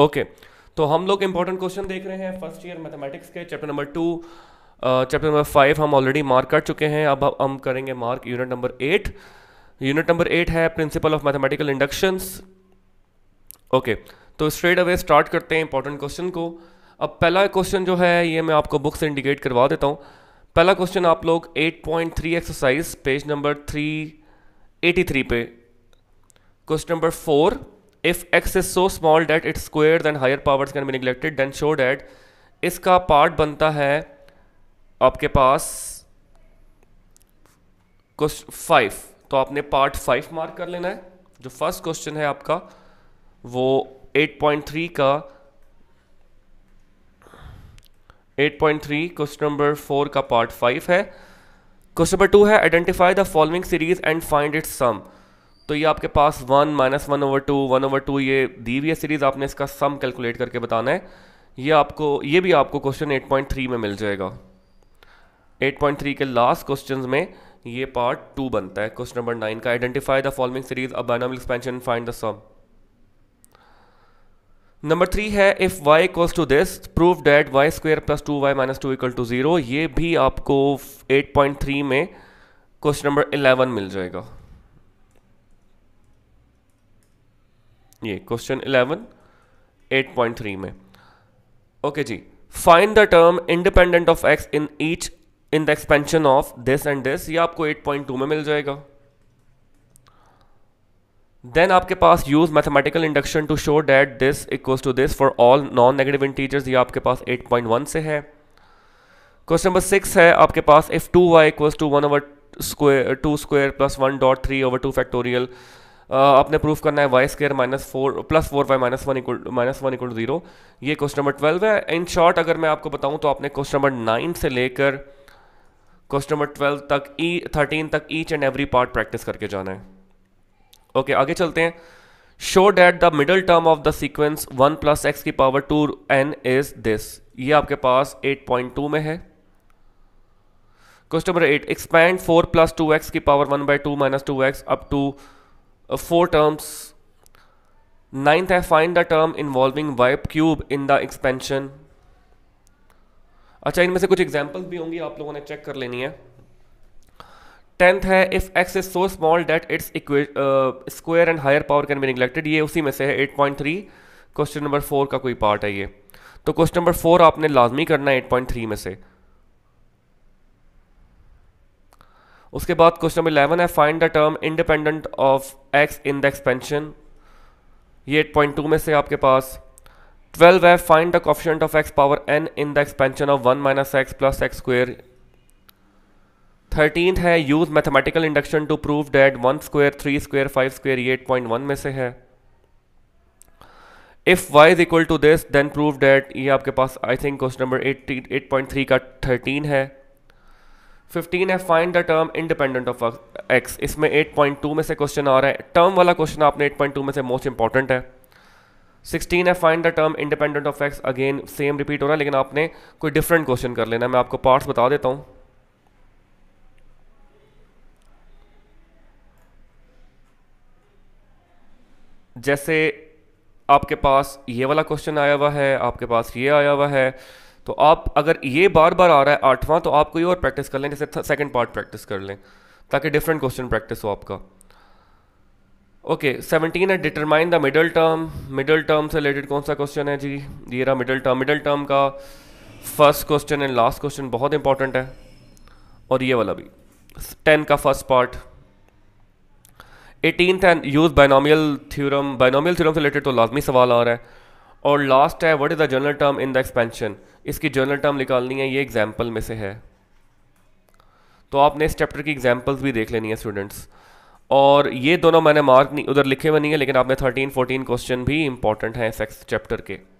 Okay तो हम लोग इंपॉर्टेंट क्वेश्चन देख रहे हैं फर्स्ट ईयर मैथमेटिक्स के chapter number two chapter number five हम ऑलरेडी मार्क कर चुके हैं अब हम करेंगे mark unit number eight unit number eight है principle of mathematical inductions okay तो स्ट्रेट अवे स्टार्ट करते हैं इंपॉर्टेंट क्वेश्चन को अब पहला क्वेश्चन जो है ये मैं आपको बुक से इंडिकेट करवा देता हूँ पहला क्वेश्चन आप लोग 8.3 एक्सरसाइज पेज नंबर 383 पे question number four if x is so small that its square and higher powers can be neglected then show that इसका पार्ट बनता है आपके पास फाइव तो आपने पार्ट फाइव मार्क कर लेना है जो फर्स्ट क्वेश्चन है आपका वो 8.3 का 8.3 क्वेश्चन नंबर फोर का पार्ट फाइव है क्वेश्चन नंबर टू है identify the following series and find its sum तो ये आपके पास one minus one over two one over two ये दी हुई है सीरीज़ आपने इसका सम कैलकुलेट करके बताना है ये आपको ये भी आपको क्वेश्चन 8.3 में मिल जाएगा 8.3 के लास्ट क्वेश्चन में ये पार्ट टू बनता है क्वेश्चन नंबर नाइन का आइडेंटिफाई द फॉलोइंग सीरीज अब binomial expansion find the sum number three है if y equals to this prove that y square plus two y minus two equal to zero ये भी आपको 8.3 में question number 11 मिल जाएगा ये क्वेश्चन पॉइंट थ्री में ओके जी find the term independent of x in each in the expansion of this and this ये आपको टू में मिल जाएगा देन आपके पास use mathematical induction to show that this equals to this for all non negative integers ये आपके पास एट पॉइंट वन से है क्वेश्चन नंबर सिक्स है आपके पास if two y equals to one over square two square plus one dot three over two factorial आपने proof करना है y square minus four plus four y minus one equal minus one equal zero ये question number twelve है in short अगर मैं आपको बताऊं तो आपने क्वेश्चन नंबर नाइन से लेकर क्वेश्चन नंबर ट्वेल्व तक ई e, थर्टीन तक each and every part practice करके जाना है ओके okay, आगे चलते हैं show that the middle term of the sequence one plus x की power two n is this ये आपके पास एट पॉइंट टू में है question number eight expand four plus two x की power one by two minus two x up to Uh, four terms. Ninth है find the term involving y cube in the expansion. अच्छा इनमें से कुछ examples भी होंगी आप लोगों ने चेक कर लेनी है टेंथ है if x is so small that its square and higher power can be neglected ये उसी में से है 8.3 क्वेश्चन नंबर फोर का कोई पार्ट है ये तो क्वेश्चन नंबर फोर आपने लाजमी करना है 8.3 में से उसके बाद क्वेश्चन नंबर इलेवन है find the term independent of x in the expansion ये एट पॉइंट टू में से आपके पास ट्वेल्व है find the coefficient of x power n in the expansion of one minus x plus x square thirteen है use mathematical induction to prove that one square three square five square ये eight point one में से है if y is equal to this then prove that ये आपके पास I think question number eight point three का thirteen है 15 है find the term independent of x इसमें 8.2 में से क्वेश्चन आ रहा है टर्म वाला क्वेश्चन आपने 8.2 में से मोस्ट इंपॉर्टेंट है 16 है find the term independent of x again same repeat हो रहा है लेकिन आपने कोई डिफरेंट क्वेश्चन कर लेना मैं आपको पार्ट्स बता देता हूँ जैसे आपके पास ये वाला क्वेश्चन आया हुआ है आपके पास ये आया हुआ है तो आप अगर ये बार बार आ रहा है आठवां तो आप कोई और प्रैक्टिस कर लें जैसे सेकेंड पार्ट प्रैक्टिस कर लें ताकि डिफरेंट क्वेश्चन प्रैक्टिस हो आपका ओके सेवनटीन है determine the middle term middle term से रिलेटेड कौन सा क्वेश्चन है जी ये रहा मिडल टर्म मिडल टर्म का first question and last question बहुत इंपॉर्टेंट है और ये वाला भी टेन का first part eighteen and use binomial theorem binomial theorem से रिलेटेड तो लाजमी सवाल आ रहा है और लास्ट है what is the general term in the expansion इसकी जर्नल टर्म निकालनी है ये एग्जाम्पल में से है तो आपने इस चैप्टर की एग्जाम्पल्स भी देख लेनी है स्टूडेंट्स और ये दोनों मैंने मार्क नहीं उधर लिखे हुए नहीं है लेकिन आपने 13 14 क्वेश्चन भी इंपॉर्टेंट हैं सेक्स चैप्टर के